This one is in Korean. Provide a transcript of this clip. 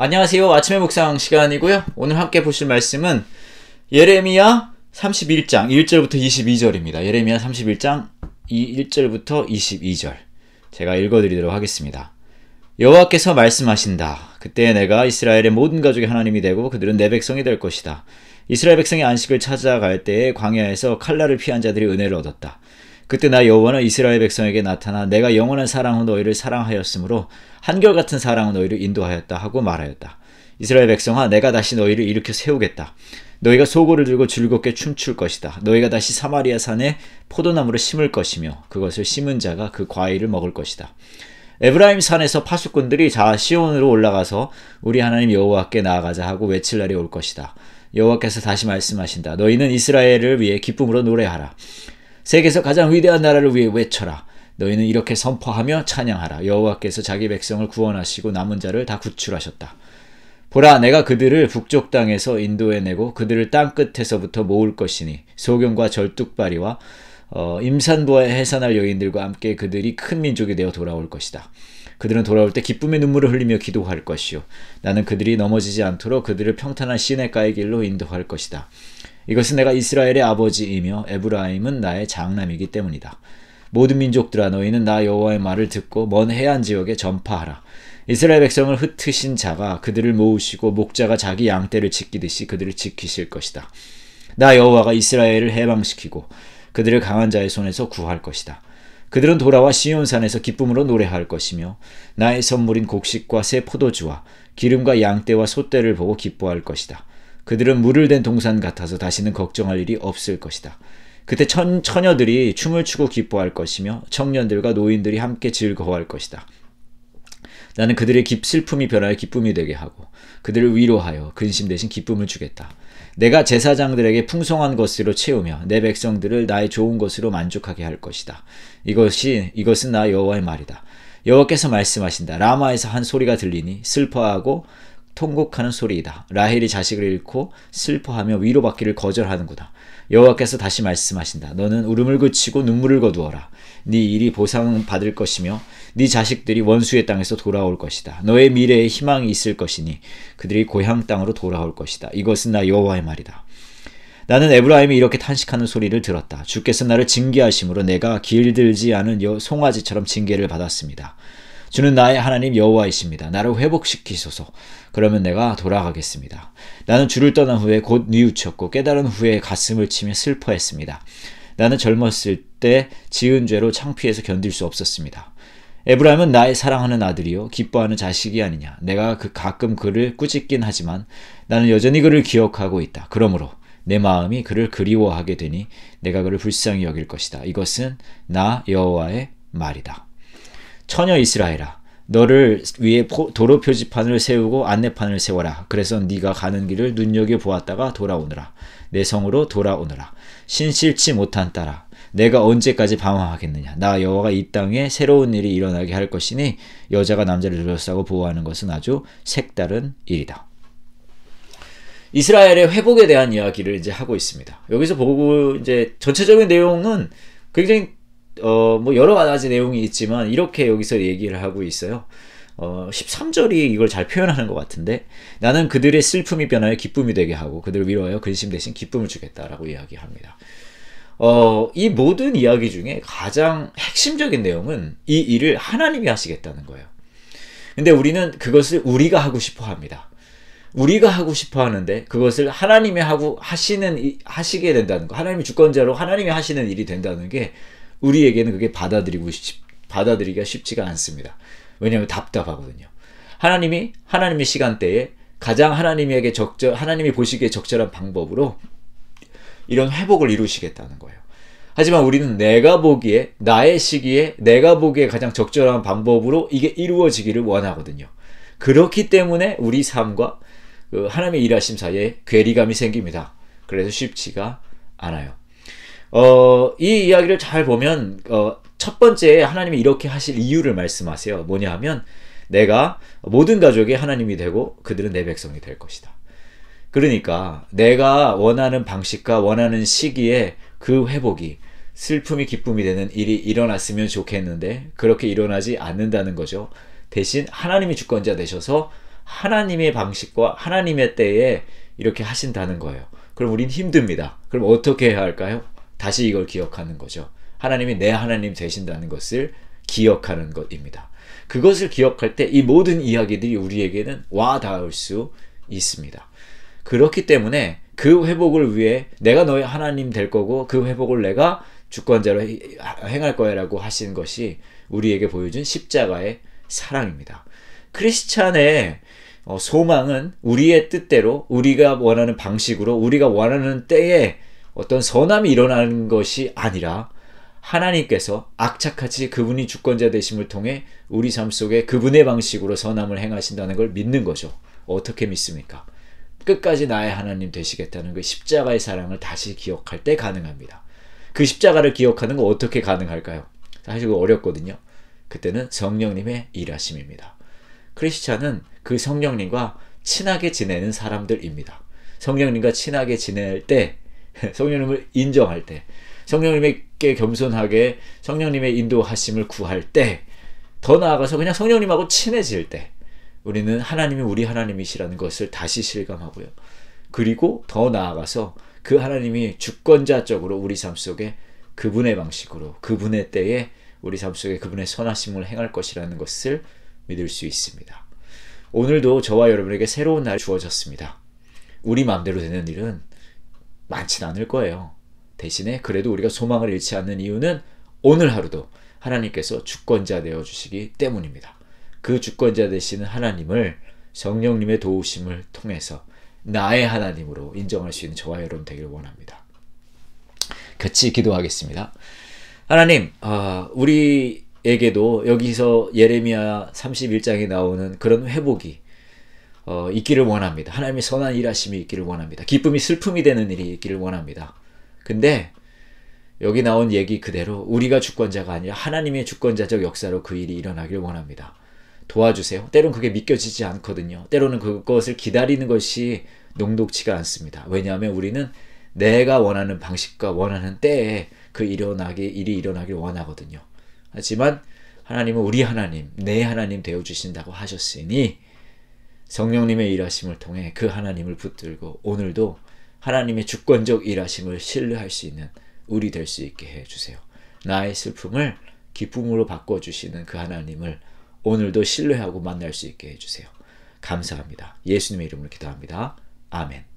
안녕하세요. 아침의 묵상 시간이고요. 오늘 함께 보실 말씀은 예레미야 31장 1절부터 22절입니다. 예레미야 31장 1절부터 22절. 제가 읽어 드리도록 하겠습니다. 여호와께서 말씀하신다. 그때 내가 이스라엘의 모든 가족의 하나님이 되고 그들은 내 백성이 될 것이다. 이스라엘 백성의 안식을 찾아갈 때에 광야에서 칼날을 피한 자들이 은혜를 얻었다. 그때 나 여호와는 이스라엘 백성에게 나타나 내가 영원한 사랑으로 너희를 사랑하였으므로 한결같은 사랑으로 너희를 인도하였다 하고 말하였다. 이스라엘 백성아 내가 다시 너희를 일으켜 세우겠다. 너희가 소고를 들고 즐겁게 춤출 것이다. 너희가 다시 사마리아 산에 포도나무를 심을 것이며 그것을 심은 자가 그 과일을 먹을 것이다. 에브라임 산에서 파수꾼들이 자 시온으로 올라가서 우리 하나님 여호와께 나아가자 하고 외칠 날이 올 것이다. 여호와께서 다시 말씀하신다. 너희는 이스라엘을 위해 기쁨으로 노래하라. 세계에서 가장 위대한 나라를 위해 외쳐라. 너희는 이렇게 선포하며 찬양하라. 여호와께서 자기 백성을 구원하시고 남은 자를 다 구출하셨다. 보라 내가 그들을 북쪽 땅에서 인도해내고 그들을 땅 끝에서부터 모을 것이니 소경과 절뚝발이와 어, 임산부와 해산할 여인들과 함께 그들이 큰 민족이 되어 돌아올 것이다. 그들은 돌아올 때 기쁨의 눈물을 흘리며 기도할 것이요. 나는 그들이 넘어지지 않도록 그들을 평탄한 시내가의 길로 인도할 것이다. 이것은 내가 이스라엘의 아버지이며 에브라임은 나의 장남이기 때문이다. 모든 민족들아 너희는 나 여호와의 말을 듣고 먼 해안 지역에 전파하라. 이스라엘 백성을 흩으신 자가 그들을 모으시고 목자가 자기 양떼를 지키듯이 그들을 지키실 것이다. 나 여호와가 이스라엘을 해방시키고 그들을 강한 자의 손에서 구할 것이다. 그들은 돌아와 시온산에서 기쁨으로 노래할 것이며 나의 선물인 곡식과 새 포도주와 기름과 양떼와 소떼를 보고 기뻐할 것이다. 그들은 물을 댄 동산 같아서 다시는 걱정할 일이 없을 것이다. 그때 천, 처녀들이 춤을 추고 기뻐할 것이며 청년들과 노인들이 함께 즐거워할 것이다. 나는 그들의 깊 슬픔이 변하여 기쁨이 되게 하고 그들을 위로하여 근심 대신 기쁨을 주겠다. 내가 제사장들에게 풍성한 것으로 채우며 내 백성들을 나의 좋은 것으로 만족하게 할 것이다. 이것이 이것은 나 여호와의 말이다. 여호와께서 말씀하신다. 라마에서 한 소리가 들리니 슬퍼하고 통곡하는 소리이다. 라헬이 자식을 잃고 슬퍼하며 위로받기를 거절하는구나. 여호와께서 다시 말씀하신다. 너는 울음을 그치고 눈물을 거두어라. 네 일이 보상받을 것이며 네 자식들이 원수의 땅에서 돌아올 것이다. 너의 미래에 희망이 있을 것이니 그들이 고향 땅으로 돌아올 것이다. 이것은 나 여호와의 말이다. 나는 에브라임이 이렇게 탄식하는 소리를 들었다. 주께서 나를 징계하심으로 내가 길들지 않은 여 송아지처럼 징계를 받았습니다. 주는 나의 하나님 여호와이십니다. 나를 회복시키소서. 그러면 내가 돌아가겠습니다. 나는 주를 떠난 후에 곧 뉘우쳤고 깨달은 후에 가슴을 치며 슬퍼했습니다. 나는 젊었을 때 지은 죄로 창피해서 견딜 수 없었습니다. 에브라임은 나의 사랑하는 아들이요 기뻐하는 자식이 아니냐. 내가 그 가끔 그를 꾸짖긴 하지만 나는 여전히 그를 기억하고 있다. 그러므로 내 마음이 그를 그리워하게 되니 내가 그를 불쌍히 여길 것이다. 이것은 나 여호와의 말이다. 처녀 이스라엘아 너를 위해 도로 표지판을 세우고 안내판을 세워라. 그래서 네가 가는 길을 눈여겨 보았다가 돌아오느라. 내 성으로 돌아오느라. 신실치 못한 따라. 내가 언제까지 방황하겠느냐. 나 여호와가 이 땅에 새로운 일이 일어나게 할 것이니 여자가 남자를 둘러싸고 보호하는 것은 아주 색다른 일이다. 이스라엘의 회복에 대한 이야기를 이제 하고 있습니다. 여기서 보고 이제 전체적인 내용은 굉장히 어, 뭐 여러 가지 내용이 있지만 이렇게 여기서 얘기를 하고 있어요. 어, 13절이 이걸 잘 표현하는 것 같은데 나는 그들의 슬픔이 변하여 기쁨이 되게 하고 그들을 위로하여 근심 대신 기쁨을 주겠다라고 이야기합니다. 어, 이 모든 이야기 중에 가장 핵심적인 내용은 이 일을 하나님이 하시겠다는 거예요. 근데 우리는 그것을 우리가 하고 싶어 합니다. 우리가 하고 싶어 하는데 그것을 하나님이 하고 하시는 하시게 된다는 거. 하나님이 주권자로 하나님이 하시는 일이 된다는 게 우리에게는 그게 받아들이고 싶, 받아들이기가 쉽지가 않습니다. 왜냐하면 답답하거든요. 하나님이 하나님의 시간대에 가장 하나님에게 적절 하나님이 보시기에 적절한 방법으로 이런 회복을 이루시겠다는 거예요. 하지만 우리는 내가 보기에 나의 시기에 내가 보기에 가장 적절한 방법으로 이게 이루어지기를 원하거든요. 그렇기 때문에 우리 삶과 그 하나님의 일하심 사이에 괴리감이 생깁니다. 그래서 쉽지가 않아요. 어, 이 이야기를 잘 보면 어, 첫 번째 하나님이 이렇게 하실 이유를 말씀하세요. 뭐냐 하면 내가 모든 가족이 하나님이 되고 그들은 내 백성이 될 것이다. 그러니까 내가 원하는 방식과 원하는 시기에 그 회복이 슬픔이 기쁨이 되는 일이 일어났으면 좋겠는데 그렇게 일어나지 않는다는 거죠. 대신 하나님이 주권자 되셔서 하나님의 방식과 하나님의 때에 이렇게 하신다는 거예요. 그럼 우린 힘듭니다. 그럼 어떻게 해야 할까요? 다시 이걸 기억하는 거죠. 하나님이 내 하나님 되신다는 것을 기억하는 것입니다. 그것을 기억할 때 이 모든 이야기들이 우리에게는 와 닿을 수 있습니다. 그렇기 때문에 그 회복을 위해 내가 너의 하나님 될 거고 그 회복을 내가 주권자로 행할 거야라고 하신 것이 우리에게 보여준 십자가의 사랑입니다. 크리스찬의 어, 소망은 우리의 뜻대로 우리가 원하는 방식으로 우리가 원하는 때에 어떤 선함이 일어나는 것이 아니라 하나님께서 악착같이 그분이 주권자 되심을 통해 우리 삶 속에 그분의 방식으로 선함을 행하신다는 걸 믿는 거죠. 어떻게 믿습니까? 끝까지 나의 하나님 되시겠다는 그 십자가의 사랑을 다시 기억할 때 가능합니다. 그 십자가를 기억하는 거 어떻게 가능할까요? 사실 어렵거든요. 그때는 성령님의 일하심입니다. 크리스찬은 그 성령님과 친하게 지내는 사람들입니다. 성령님과 친하게 지낼 때 성령님을 인정할 때, 성령님께 겸손하게 성령님의 인도하심을 구할 때, 더 나아가서 그냥 성령님하고 친해질 때, 우리는 하나님이 우리 하나님이시라는 것을 다시 실감하고요. 그리고 더 나아가서 그 하나님이 주권자적으로 우리 삶 속에 그분의 방식으로 그분의 때에 우리 삶 속에 그분의 선하심을 행할 것이라는 것을 믿을 수 있습니다. 오늘도 저와 여러분에게 새로운 날이 주어졌습니다. 우리 마음대로 되는 일은 많진 않을 거예요. 대신에 그래도 우리가 소망을 잃지 않는 이유는 오늘 하루도 하나님께서 주권자 되어 주시기 때문입니다. 그 주권자 되시는 하나님을 성령님의 도우심을 통해서 나의 하나님으로 인정할 수 있는 저와 여러분 되길 원합니다. 같이 기도하겠습니다. 하나님, 어, 우리에게도 여기서 예레미야 31장에 나오는 그런 회복이 어, 있기를 원합니다. 하나님의 선한 일하심이 있기를 원합니다. 기쁨이 슬픔이 되는 일이 있기를 원합니다. 근데 여기 나온 얘기 그대로 우리가 주권자가 아니라 하나님의 주권자적 역사로 그 일이 일어나길 원합니다. 도와주세요. 때론 그게 믿겨지지 않거든요. 때로는 그것을 기다리는 것이 농독치가 않습니다. 왜냐하면 우리는 내가 원하는 방식과 원하는 때에 그 일어나기 일이 일어나길 원하거든요. 하지만 하나님은 우리 하나님, 내 하나님 되어 주신다고 하셨으니 성령님의 일하심을 통해 그 하나님을 붙들고 오늘도 하나님의 주권적 일하심을 신뢰할 수 있는 우리 될 수 있게 해주세요. 나의 슬픔을 기쁨으로 바꿔주시는 그 하나님을 오늘도 신뢰하고 만날 수 있게 해주세요. 감사합니다. 예수님의 이름으로 기도합니다. 아멘.